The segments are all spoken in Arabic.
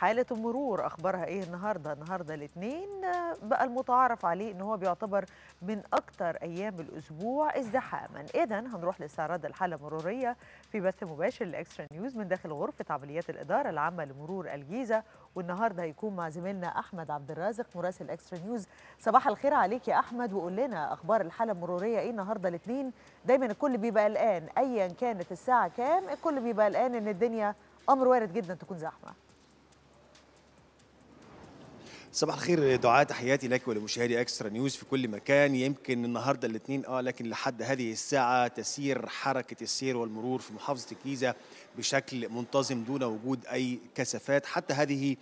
حالة المرور أخبارها إيه النهاردة؟ النهاردة الاثنين آه، بقى المتعارف عليه إن هو بيعتبر من أكتر أيام الأسبوع ازدحاما إذا هنروح لاستعراض الحالة المرورية في بث مباشر لإكسترا نيوز من داخل غرفة عمليات الإدارة العامة لمرور الجيزة والنهاردة هيكون مع زميلنا أحمد عبد الرازق مراسل إكسترا نيوز صباح الخير عليك يا أحمد وقول لنا أخبار الحالة المرورية إيه النهاردة الاثنين؟ دايما الكل بيبقى قلقان أيا كانت الساعة كام الكل بيبقى قلقان إن الدنيا أمر وارد جدا تكون زحمة صباح الخير دعاء تحياتي لك ولمشاهدي اكسترا نيوز في كل مكان يمكن النهارده الاثنين اه لكن لحد هذه الساعه تسير حركه السير والمرور في محافظه الجيزه بشكل منتظم دون وجود اي كثافات حتى هذه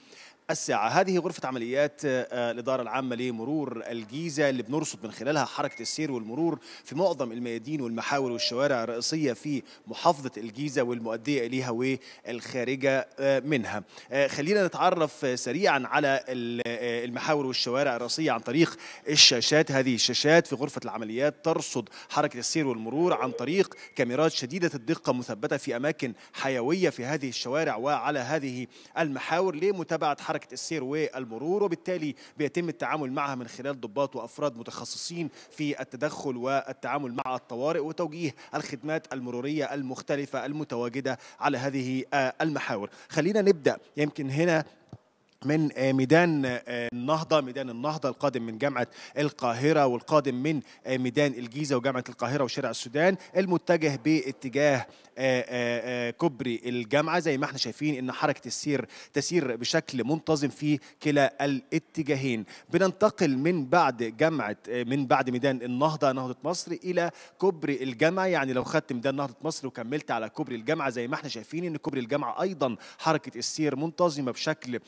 الساعة هذه غرفة عمليات آه، آه، الإدارة العامة لمرور الجيزة اللي بنرصد من خلالها حركة السير والمرور في معظم الميادين والمحاور والشوارع الرئيسية في محافظة الجيزة والمؤدية إليها والخارجة آه، منها خلينا نتعرف سريعا على المحاور والشوارع الرئيسية عن طريق الشاشات هذه الشاشات في غرفة العمليات ترصد حركة السير والمرور عن طريق كاميرات شديدة الدقة مثبتة في أماكن حيوية في هذه الشوارع وعلى هذه المحاور لمتابعة حركة حركه السير والمرور وبالتالي بيتم التعامل معها من خلال ضباط وافراد متخصصين في التدخل والتعامل مع الطوارئ وتوجيه الخدمات المروريه المختلفه المتواجده على هذه آه، المحاور خلينا نبدا يمكن هنا من آه، ميدان آه، النهضة ميدان النهضة القادم من جامعة القاهرة والقادم من آه، ميدان الجيزة وجامعة القاهرة وشارع السودان المتجه باتجاه كوبري الجامعة زي ما احنا شايفين ان حركة السير تسير بشكل منتظم في كلا الاتجاهين بننتقل من بعد جامعة من بعد ميدان النهضة نهضة مصر إلى كوبري الجامعة يعني لو خدت ميدان نهضة مصر وكملت على كوبري الجامعة زي ما احنا شايفين ان كوبري الجامعة أيضا حركة السير منتظمة بشكل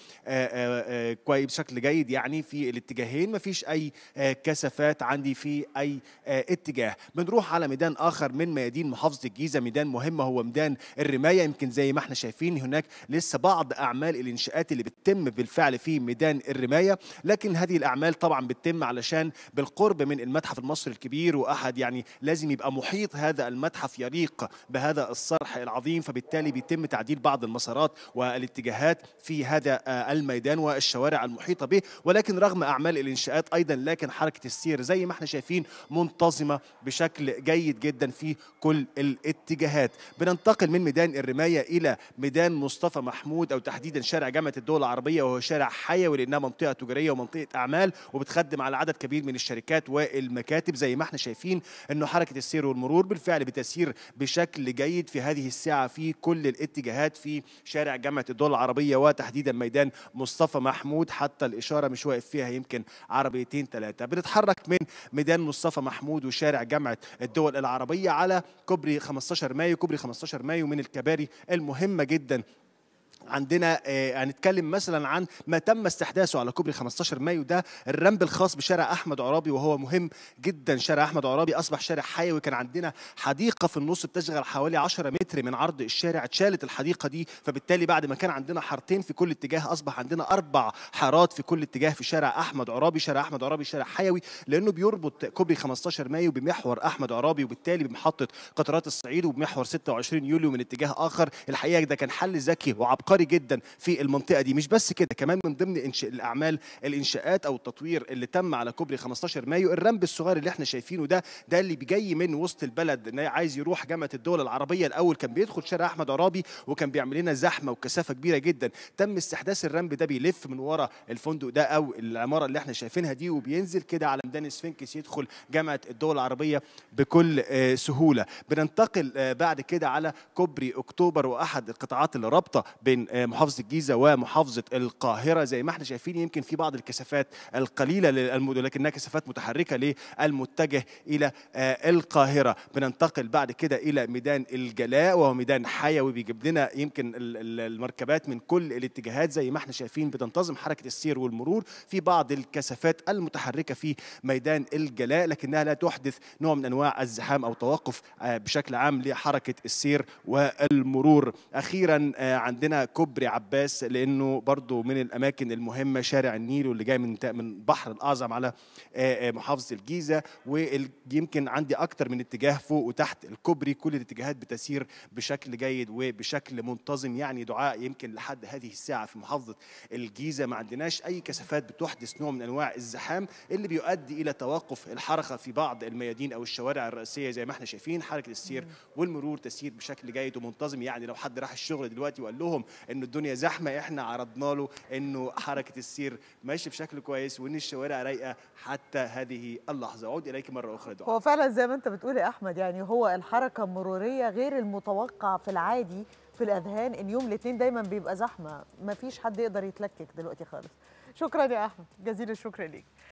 آه، آه، آه، كويس بشكل جيد يعني في الاتجاهين مفيش اي كثافات عندي في اي اتجاه بنروح على ميدان اخر من ميادين محافظه الجيزه ميدان مهم هو ميدان الرمايه يمكن زي ما احنا شايفين هناك لسه بعض اعمال الانشاءات اللي بتتم بالفعل في ميدان الرمايه لكن هذه الاعمال طبعا بتتم علشان بالقرب من المتحف المصري الكبير واحد يعني لازم يبقى محيط هذا المتحف يليق بهذا الصرح العظيم فبالتالي بيتم تعديل بعض المسارات والاتجاهات في هذا الم الميدان والشوارع المحيطة به ولكن رغم أعمال الإنشاءات أيضا لكن حركة السير زي ما احنا شايفين منتظمة بشكل جيد جدا في كل الاتجاهات بننتقل من ميدان الرماية إلى ميدان مصطفى محمود أو تحديدا شارع جامعة الدول العربية وهو شارع حيوي لأنها منطقة تجارية ومنطقة أعمال وبتخدم على عدد كبير من الشركات والمكاتب زي ما احنا شايفين أنه حركة السير والمرور بالفعل بتسير بشكل جيد في هذه الساعة في كل الاتجاهات في شارع جامعة الدول العربية وتحديدا ميدان مصطفى محمود حتى الإشارة مش واقف فيها يمكن عربيتين ثلاثة بنتحرك من ميدان مصطفى محمود وشارع جامعة الدول العربية على كوبري 15 مايو كوبري 15 مايو من الكباري المهمة جدا عندنا آه، هنتكلم مثلا عن ما تم استحداثه على كوبري 15 مايو ده الرمب الخاص بشارع احمد عرابي وهو مهم جدا شارع احمد عرابي اصبح شارع حيوي كان عندنا حديقه في النص بتشغل حوالي 10 متر من عرض الشارع اتشالت الحديقه دي فبالتالي بعد ما كان عندنا حارتين في كل اتجاه اصبح عندنا اربع حارات في كل اتجاه في شارع احمد عرابي شارع احمد عرابي شارع حيوي لانه بيربط كوبري 15 مايو بمحور احمد عرابي وبالتالي بمحطه قطرات الصعيد وبمحور 26 يوليو من اتجاه اخر الحقيقه ده كان حل ذكي وعبقري عبقري جدا في المنطقه دي مش بس كده كمان من ضمن إنش... الاعمال الانشاءات او التطوير اللي تم على كوبري 15 مايو الرمب الصغير اللي احنا شايفينه ده ده اللي بيجي من وسط البلد عايز يروح جامعه الدول العربيه الاول كان بيدخل شارع احمد عرابي وكان بيعمل لنا زحمه وكثافه كبيره جدا تم استحداث الرمب ده بيلف من ورا الفندق ده او العماره اللي احنا شايفينها دي وبينزل كده على ميدان سفنكس يدخل جامعه الدول العربيه بكل آه، سهوله بننتقل آه، بعد كده على كوبري اكتوبر واحد القطاعات اللي رابطه بين بين آه، محافظه الجيزه ومحافظه القاهره زي ما احنا شايفين يمكن في بعض الكثافات القليله للمدن لكنها كثافات متحركه للمتجه الى آه، القاهره بننتقل بعد كده الى ميدان الجلاء وهو ميدان حيوي بيجيب لنا يمكن المركبات من كل الاتجاهات زي ما احنا شايفين بتنتظم حركه السير والمرور في بعض الكثافات المتحركه في ميدان الجلاء لكنها لا تحدث نوع من انواع الزحام او توقف آه، بشكل عام لحركه السير والمرور اخيرا عندنا كوبري عباس لانه برضو من الاماكن المهمه شارع النيل واللي جاي من من بحر الاعظم على محافظه الجيزه ويمكن عندي اكتر من اتجاه فوق وتحت الكوبري كل الاتجاهات بتسير بشكل جيد وبشكل منتظم يعني دعاء يمكن لحد هذه الساعه في محافظه الجيزه ما عندناش اي كثافات بتحدث نوع من انواع الزحام اللي بيؤدي الى توقف الحركه في بعض الميادين او الشوارع الرئيسيه زي ما احنا شايفين حركه السير والمرور تسير بشكل جيد ومنتظم يعني لو حد راح الشغل دلوقتي وقال لهم انه الدنيا زحمه احنا عرضنا له انه حركه السير ماشيه بشكل كويس وان الشوارع رايقه حتى هذه اللحظه اعود اليك مره اخرى دعاء هو فعلا زي ما انت بتقول يا احمد يعني هو الحركه المروريه غير المتوقع في العادي في الاذهان ان يوم الاثنين دايما بيبقى زحمه ما فيش حد يقدر يتلكك دلوقتي خالص شكرا يا احمد جزيل الشكر ليك